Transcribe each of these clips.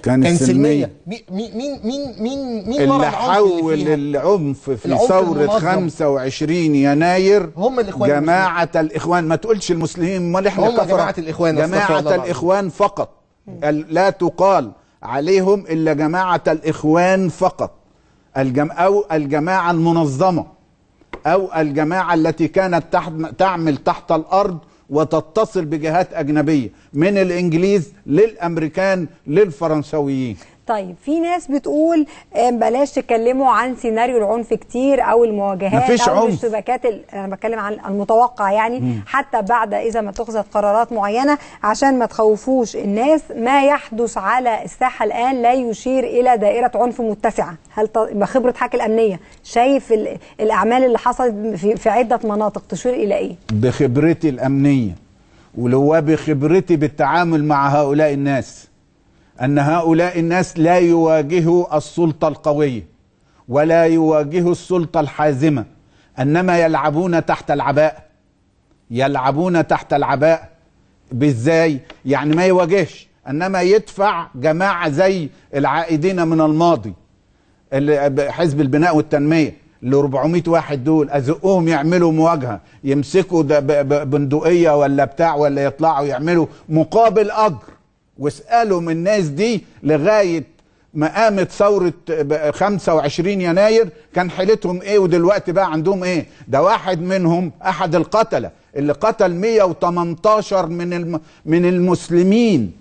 كان, كان سلمية مين مين مين مين مين اللي حول العنف في ثورة 25 يناير هم الإخوان جماعة المسلمين. الإخوان ما تقولش المسلمين ما احنا هم كفرة. جماعة الإخوان جماعة الإخوان فقط لا تقال عليهم إلا جماعة الإخوان فقط الجم أو الجماعة المنظمة أو الجماعة التي كانت تحت تعمل تحت الأرض وتتصل بجهات أجنبية من الإنجليز للأمريكان للفرنسويين طيب في ناس بتقول آه، بلاش تتكلموا عن سيناريو العنف كتير او المواجهات مفيش او عنف. الاشتباكات انا بتكلم عن المتوقع يعني م. حتى بعد اذا ما اتخذت قرارات معينه عشان ما تخوفوش الناس ما يحدث على الساحه الان لا يشير الى دائره عنف متسعه هل بخبره حك الامنيه شايف الاعمال اللي حصلت في عده مناطق تشير الى ايه بخبرتي الامنيه ولو بخبرتي بالتعامل مع هؤلاء الناس أن هؤلاء الناس لا يواجهوا السلطة القوية ولا يواجهوا السلطة الحازمة إنما يلعبون تحت العباء يلعبون تحت العباء بإزاي يعني ما يواجهش إنما يدفع جماعة زي العائدين من الماضي حزب البناء والتنمية ال 400 واحد دول ازقهم يعملوا مواجهه يمسكوا بندقيه ولا بتاع ولا يطلعوا يعملوا مقابل اجر من الناس دي لغاية ما قامت ثورة 25 يناير كان حيلتهم ايه ودلوقتي بقى عندهم ايه ده واحد منهم احد القتلة اللي قتل 118 من من المسلمين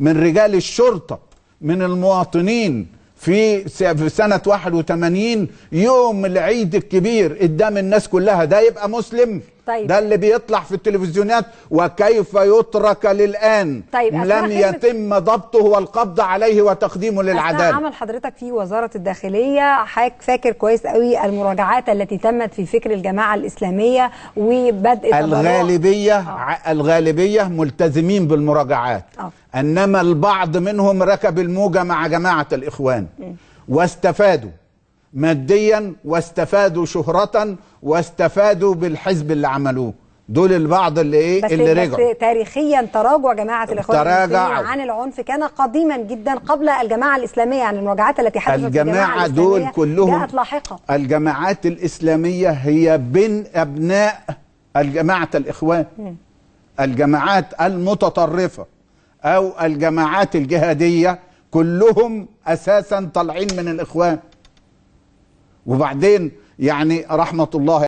من رجال الشرطة من المواطنين في سنة 81 يوم العيد الكبير قدام الناس كلها ده يبقى مسلم؟ طيب. ده اللي بيطلع في التلفزيونات وكيف يترك للآن طيب لم يتم ضبطه والقبض عليه وتقديمه للعدالة عمل حضرتك في وزارة الداخلية حاك فاكر كويس قوي المراجعات التي تمت في فكر الجماعة الإسلامية وبدء الغالبية آه. الغالبية ملتزمين بالمراجعات أوه. إنما البعض منهم ركب الموجة مع جماعة الإخوان م. واستفادوا ماديا واستفادوا شهرة واستفادوا بالحزب اللي عملوه دول البعض اللي ايه اللي رجعوا بس تاريخيا تراجع جماعه الاخوان المسلمين عن العنف كان قديما جدا قبل الجماعه الاسلاميه عن يعني المراجعات التي حدثت الجماعه دول كلهم جاءت لاحقة. الجماعات الاسلاميه هي بين ابناء الجماعه الاخوان م. الجماعات المتطرفه او الجماعات الجهاديه كلهم اساسا طالعين من الاخوان وبعدين يعني رحمة الله